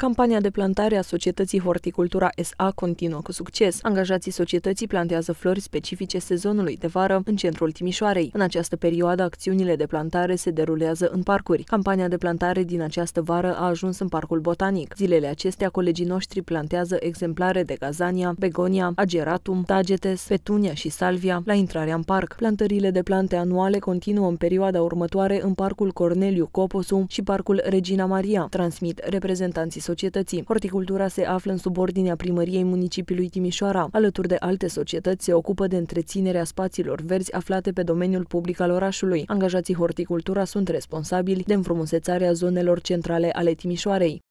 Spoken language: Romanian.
Campania de plantare a societății Horticultura SA continuă cu succes. Angajații societății plantează flori specifice sezonului de vară în centrul Timișoarei. În această perioadă, acțiunile de plantare se derulează în parcuri. Campania de plantare din această vară a ajuns în Parcul Botanic. Zilele acestea, colegii noștri plantează exemplare de gazania, begonia, ageratum, tagetes, petunia și salvia la intrarea în parc. Plantările de plante anuale continuă în perioada următoare în Parcul Corneliu Coposu și Parcul Regina Maria, transmit reprezentanții societății. Horticultura se află în subordinea primăriei municipiului Timișoara. Alături de alte societăți se ocupă de întreținerea spațiilor verzi aflate pe domeniul public al orașului. Angajații horticultura sunt responsabili de înfrumusețarea zonelor centrale ale Timișoarei.